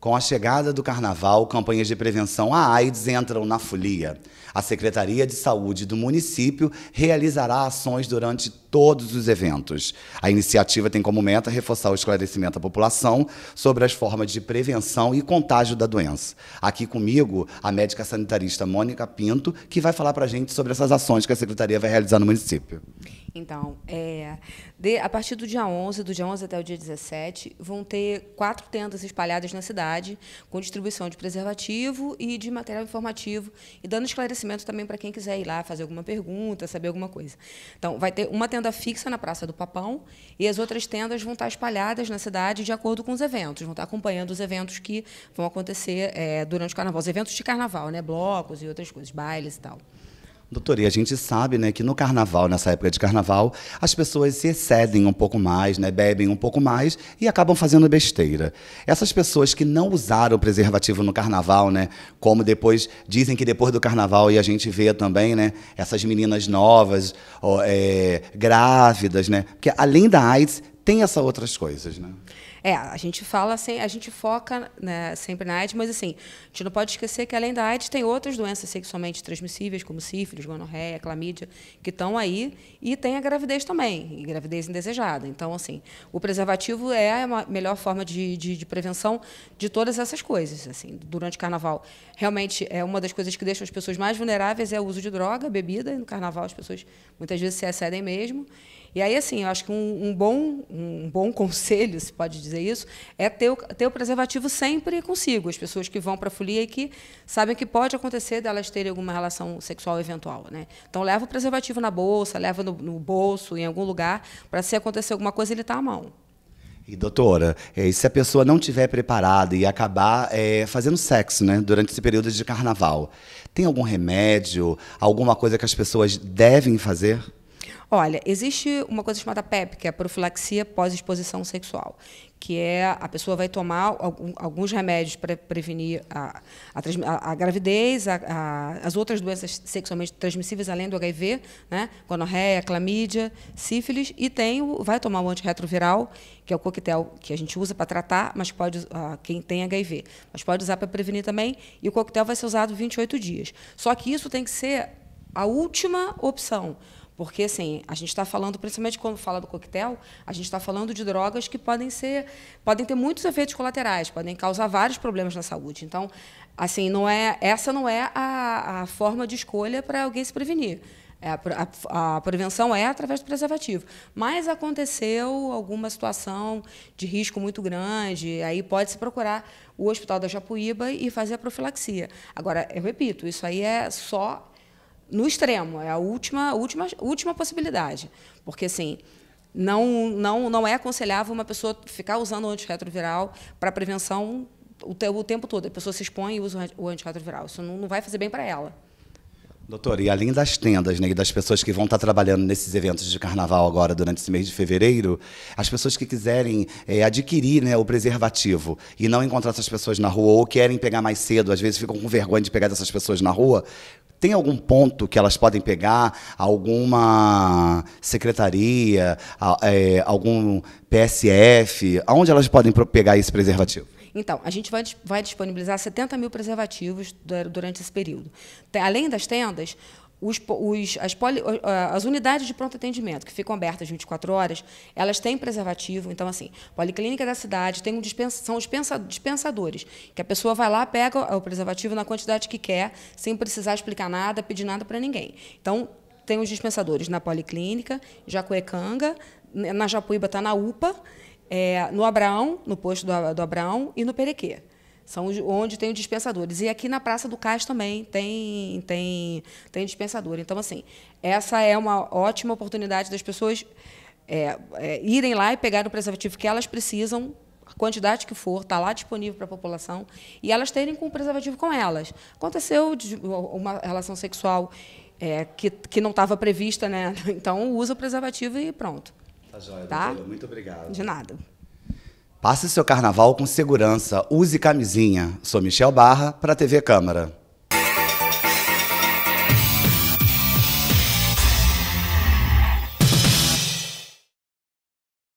Com a chegada do carnaval, campanhas de prevenção à AIDS entram na folia. A Secretaria de Saúde do município realizará ações durante todos os eventos. A iniciativa tem como meta reforçar o esclarecimento à população sobre as formas de prevenção e contágio da doença. Aqui comigo, a médica sanitarista Mônica Pinto, que vai falar para a gente sobre essas ações que a Secretaria vai realizar no município. Então, é, de, a partir do dia 11, do dia 11 até o dia 17, vão ter quatro tendas espalhadas na cidade, com distribuição de preservativo e de material informativo, e dando esclarecimento também para quem quiser ir lá fazer alguma pergunta, saber alguma coisa. Então, vai ter uma tenda tenda fixa na Praça do Papão e as outras tendas vão estar espalhadas na cidade de acordo com os eventos, vão estar acompanhando os eventos que vão acontecer é, durante o carnaval, os eventos de carnaval, né? Blocos e outras coisas, bailes e tal. Doutor, e a gente sabe né, que no carnaval, nessa época de carnaval, as pessoas se excedem um pouco mais, né, bebem um pouco mais e acabam fazendo besteira. Essas pessoas que não usaram preservativo no carnaval, né, como depois dizem que depois do carnaval, e a gente vê também né, essas meninas novas, ó, é, grávidas, né, porque além da AIDS, tem essas outras coisas. Né? É, a gente fala a gente foca né, sempre na AIDS, mas assim, a gente não pode esquecer que além da AIDS tem outras doenças sexualmente transmissíveis, como sífilis, gonorreia, clamídia, que estão aí, e tem a gravidez também, e gravidez indesejada. Então, assim, o preservativo é a melhor forma de, de, de prevenção de todas essas coisas. Assim, durante o carnaval, realmente é uma das coisas que deixa as pessoas mais vulneráveis é o uso de droga, bebida, e no carnaval as pessoas muitas vezes se excedem mesmo. E aí, assim, eu acho que um, um, bom, um bom conselho, se pode dizer isso, é ter o, ter o preservativo sempre consigo. As pessoas que vão para a folia e que sabem que pode acontecer delas terem alguma relação sexual eventual. Né? Então, leva o preservativo na bolsa, leva no, no bolso, em algum lugar, para se acontecer alguma coisa, ele está à mão. E doutora, é, se a pessoa não tiver preparada e acabar é, fazendo sexo, né, durante esse período de carnaval, tem algum remédio, alguma coisa que as pessoas devem fazer? Olha, existe uma coisa chamada PEP, que é a profilaxia pós-exposição sexual, que é a pessoa vai tomar alguns remédios para prevenir a, a, a gravidez, a, as outras doenças sexualmente transmissíveis, além do HIV, né? gonorreia, clamídia, sífilis, e tem o, vai tomar o antirretroviral, que é o coquetel que a gente usa para tratar, mas pode ah, quem tem HIV, mas pode usar para prevenir também, e o coquetel vai ser usado 28 dias. Só que isso tem que ser a última opção, porque, assim, a gente está falando, principalmente quando fala do coquetel, a gente está falando de drogas que podem ser, podem ter muitos efeitos colaterais, podem causar vários problemas na saúde. Então, assim, não é, essa não é a, a forma de escolha para alguém se prevenir. É, a, a, a, prevenção é através do preservativo. Mas aconteceu alguma situação de risco muito grande, aí pode-se procurar o Hospital da Japuíba e fazer a profilaxia. Agora, eu repito, isso aí é só no extremo, é a última, última, última possibilidade. Porque, assim, não, não, não é aconselhável uma pessoa ficar usando o antirretroviral para prevenção o, o, tempo todo. A pessoa se expõe e usa o antirretroviral. Isso não, não vai fazer bem para ela. Doutor, e além das tendas né, e das pessoas que vão estar trabalhando nesses eventos de carnaval agora durante esse mês de fevereiro, as pessoas que quiserem é, adquirir né, o preservativo e não encontrar essas pessoas na rua ou querem pegar mais cedo, às vezes ficam com vergonha de pegar essas pessoas na rua, tem algum ponto que elas podem pegar? Alguma secretaria? É, algum PSF? Aonde elas podem pegar esse preservativo? Então, a gente vai, vai disponibilizar 70 mil preservativos durante esse período. Além das tendas, os, os, as, poli, as, unidades de pronto atendimento, que ficam abertas 24 horas, elas têm preservativo. Então, assim, Policlínica da cidade tem um dispensa, são os dispensadores, que a pessoa vai lá, pega o preservativo na quantidade que quer, sem precisar explicar nada, pedir nada para ninguém. Então, tem os dispensadores na Policlínica, Jacuecanga, na Japuíba está na UPA, é, no Abraão, no posto do, do Abraão e no Perequê. São onde tem os dispensadores. E aqui na Praça do Cais também tem, tem, tem dispensador. Então, assim, essa é uma ótima oportunidade das pessoas é, é, irem lá e pegar o preservativo que elas precisam, a quantidade que for, está lá disponível para a população, e elas terem com o preservativo com elas. Aconteceu uma relação sexual é, que, que não estava prevista, né? Então usa o preservativo e pronto. Tá joia, tá? Doutora, muito obrigado. De nada. Passe seu carnaval com segurança, use camisinha. Sou Michel Barra, para a TV Câmara.